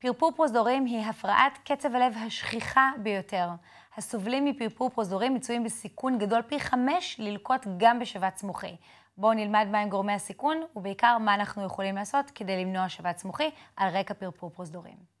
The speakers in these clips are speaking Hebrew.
פרפור פרוזדורים היא הפרעת קצב הלב השכיחה ביותר. הסובלים מפרפור פרוזדורים מצויים בסיכון גדול פי חמש ללקוט גם בשבץ מוחי. בואו נלמד מהם גורמי הסיכון, ובעיקר מה אנחנו יכולים לעשות כדי למנוע שבץ מוחי על רקע פרפור פרוזדורים.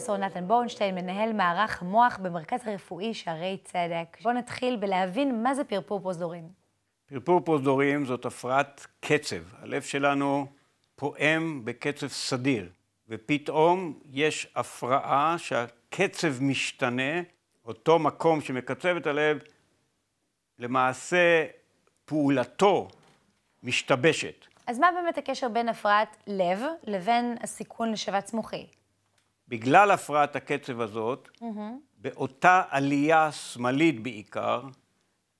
פרופסור נתן בורנשטיין, מנהל מערך המוח במרכז הרפואי שערי צדק. בואו נתחיל בלהבין מה זה פרפור פרוזדורים. פרפור פרוזדורים זאת הפרעת קצב. הלב שלנו פועם בקצב סדיר, ופתאום יש הפרעה שהקצב משתנה, אותו מקום שמקצב את הלב, למעשה פעולתו משתבשת. אז מה באמת הקשר בין הפרעת לב לבין הסיכון לשבץ מוחי? בגלל הפרעת הקצב הזאת, mm-hmm. באותה עלייה שמאלית בעיקר,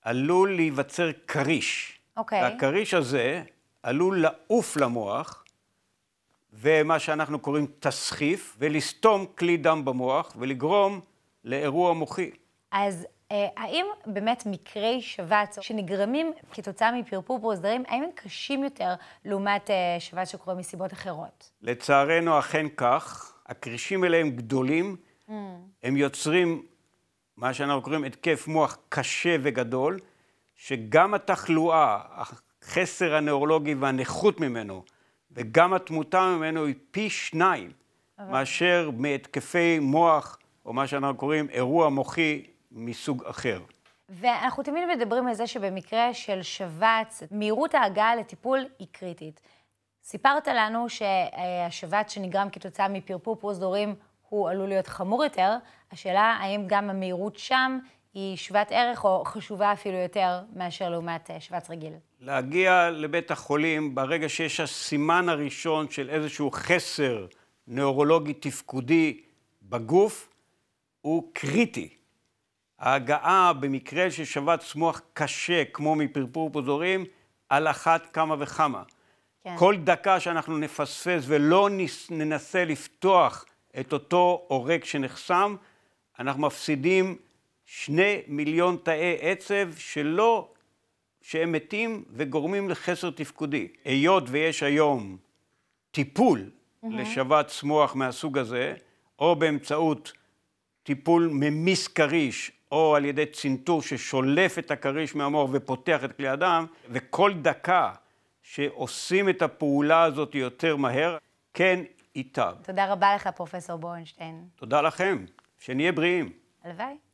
עלול להיווצר כריש. אוקיי. Okay. והכריש הזה עלול לעוף למוח, ומה שאנחנו קוראים תסחיף, ולסתום כלי דם במוח, ולגרום לאירוע מוחי. אז אה, האם באמת מקרי שבץ שנגרמים כתוצאה מפרפור פרוזדרים, האם הם קשים יותר לעומת אה, שבץ שקורה מסיבות אחרות? לצערנו אכן כך. הכרישים הם גדולים, mm. הם יוצרים מה שאנחנו קוראים התקף מוח קשה וגדול, שגם התחלואה, החסר הנאורולוגי והנכות ממנו, וגם התמותה ממנו היא פי שניים אבל... מאשר מהתקפי מוח, או מה שאנחנו קוראים אירוע מוחי מסוג אחר. ואנחנו תמיד מדברים על זה שבמקרה של שבץ, מהירות ההגעה לטיפול היא קריטית. סיפרת לנו שהשבת שנגרם כתוצאה מפרפור פרוזדורים הוא עלול להיות חמור יותר. השאלה האם גם המהירות שם היא שוות ערך או חשובה אפילו יותר מאשר לעומת אה, שבץ רגיל. להגיע לבית החולים ברגע שיש הסימן הראשון של איזשהו חסר נאורולוגי תפקודי בגוף הוא קריטי. ההגעה במקרה של שבץ מוח קשה כמו מפרפור פוזורים על אחת כמה וכמה. כן. כל דקה שאנחנו נפספס ולא ננסה לפתוח את אותו עורק שנחסם, אנחנו מפסידים שני מיליון תאי עצב שלא, שהם מתים וגורמים לחסר תפקודי. היות ויש היום טיפול mm-hmm. לשבץ מוח מהסוג הזה, או באמצעות טיפול ממיס כריש, או על ידי צנתור ששולף את הכריש מהמוח ופותח את כלי הדם, וכל דקה שעושים את הפעולה הזאת יותר מהר, כן ייטב. תודה רבה לך, פרופ' בורנשטיין. תודה לכם, שנהיה בריאים. הלוואי.